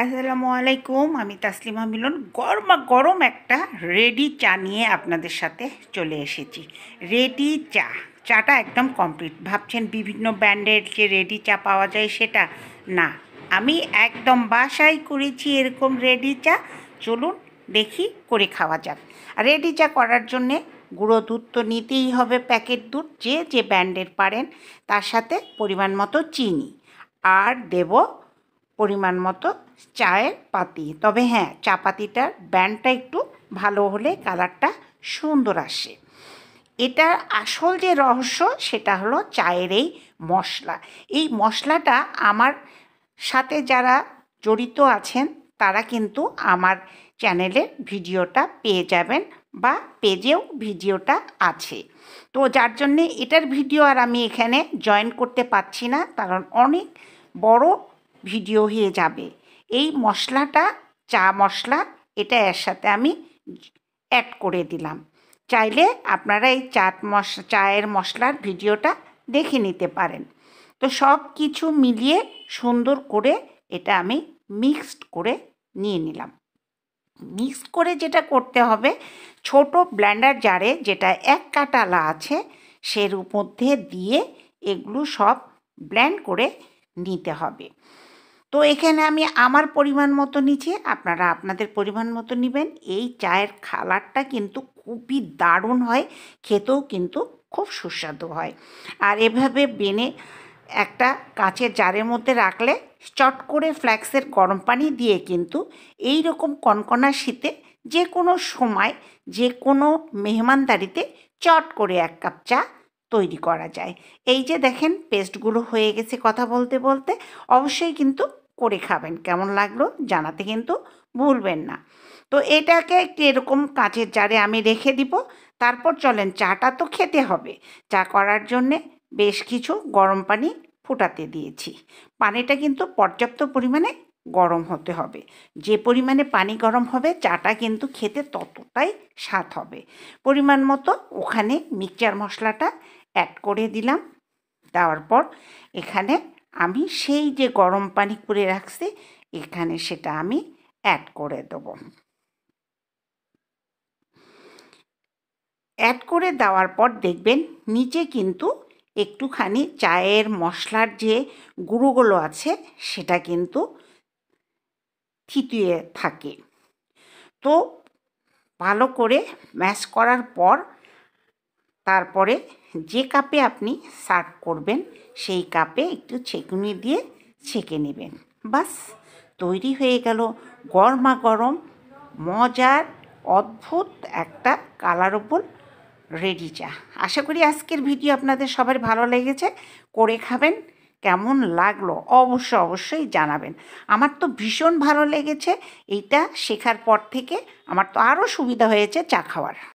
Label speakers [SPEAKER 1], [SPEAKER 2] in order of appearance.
[SPEAKER 1] আসসালামু আলাইকুম আমি তাসলিমা মিলন গরমা গরম একটা রেডি চা নিয়ে আপনাদের সাথে চলে এসেছি রেডি চা চাটা একদম কমপ্লিট ভাবছেন বিভিন্ন ব্র্যান্ডের যে রেডি চা পাওয়া যায় সেটা না আমি একদম বাসায় করেছি এরকম রেডি চা চলুন দেখি করে খাওয়া যাক রেডি চা করার জন্যে গুঁড়ো দুধ তো নিতেই হবে প্যাকেট দুধ যে যে ব্র্যান্ডের পারেন তার সাথে পরিমাণ মতো চিনি আর দেব পরিমাণ মতো চায়ের পাতি তবে হ্যাঁ চা পাতিটার ব্যান্ডটা একটু ভালো হলে কালারটা সুন্দর আসে এটার আসল যে রহস্য সেটা হলো চায়ের এই মশলা এই মশলাটা আমার সাথে যারা জড়িত আছেন তারা কিন্তু আমার চ্যানেলের ভিডিওটা পেয়ে যাবেন বা পেজেও ভিডিওটা আছে তো যার জন্যে এটার ভিডিও আর আমি এখানে জয়েন করতে পারছি না কারণ অনেক বড় ভিডিও হয়ে যাবে এই মশলাটা চা মশলা এটা এর সাথে আমি অ্যাড করে দিলাম চাইলে আপনারা এই চাট মশলা চায়ের মশলার ভিডিওটা দেখে নিতে পারেন তো সব কিছু মিলিয়ে সুন্দর করে এটা আমি মিক্সড করে নিয়ে নিলাম মিক্স করে যেটা করতে হবে ছোট ব্ল্যান্ডার জারে যেটা এক কাটালা আছে সের মধ্যে দিয়ে এগুলো সব ব্ল্যান্ড করে নিতে হবে তো এখানে আমি আমার পরিমাণ মতো নিচ্ছি আপনারা আপনাদের পরিমাণ মতো নেবেন এই চায়ের খালারটা কিন্তু খুবই দারুণ হয় খেতেও কিন্তু খুব সুস্বাদু হয় আর এভাবে বেনে একটা কাঁচের জারের মধ্যে রাখলে চট করে ফ্ল্যাক্সের গরম পানি দিয়ে কিন্তু এই রকম কনকনা শীতে যে কোনো সময় যে কোনো মেহমানদারিতে চট করে এক কাপ চা তৈরি করা যায় এই যে দেখেন পেস্টগুলো হয়ে গেছে কথা বলতে বলতে অবশ্যই কিন্তু করে খাবেন কেমন লাগলো জানাতে কিন্তু ভুলবেন না তো এটাকে একটি এরকম কাঁচের জারে আমি রেখে দিব তারপর চলেন চাটা তো খেতে হবে চা করার জন্যে বেশ কিছু গরম পানি ফোটাতে দিয়েছি পানিটা কিন্তু পর্যাপ্ত পরিমাণে গরম হতে হবে যে পরিমাণে পানি গরম হবে চাটা কিন্তু খেতে ততটাই স্বাদ হবে পরিমাণ মতো ওখানে মিক্সচার মশলাটা অ্যাড করে দিলাম দেওয়ার পর এখানে আমি সেই যে গরম পানি করে রাখছি এখানে সেটা আমি অ্যাড করে দেব অ্যাড করে দেওয়ার পর দেখবেন নিচে কিন্তু একটুখানি চায়ের মশলার যে গুঁড়োগুলো আছে সেটা কিন্তু থিতিয়ে থাকে তো ভালো করে ম্যাশ করার পর তারপরে যে কাপে আপনি সার্ভ করবেন সেই কাপে একটু ছেঁকুনি দিয়ে ছেঁকে নেবেন বাস তৈরি হয়ে গেল গরমা গরম মজার অদ্ভুত একটা কালার ওপর রেডি চা আশা করি আজকের ভিডিও আপনাদের সবার ভালো লেগেছে করে খাবেন কেমন লাগলো অবশ্য অবশ্যই জানাবেন আমার তো ভীষণ ভালো লেগেছে এইটা শেখার পর থেকে আমার তো আরও সুবিধা হয়েছে চা খাওয়ার